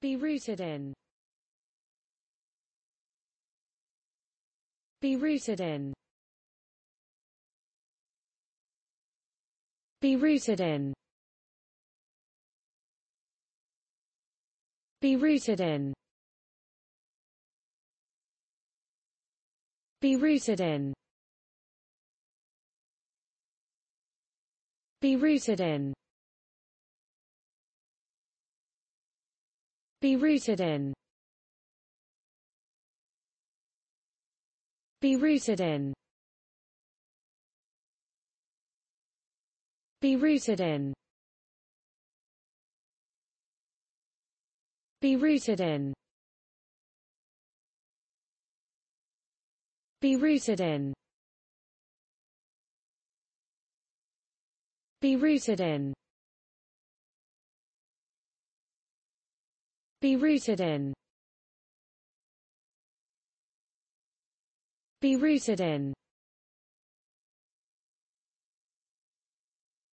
Be rooted in. Be rooted in. Be rooted in. Be rooted in. Be rooted in. Be rooted in. Be rooted in. Be rooted in. Be rooted in. Be rooted in. Be rooted in. Be rooted in. Be rooted in. Be rooted in.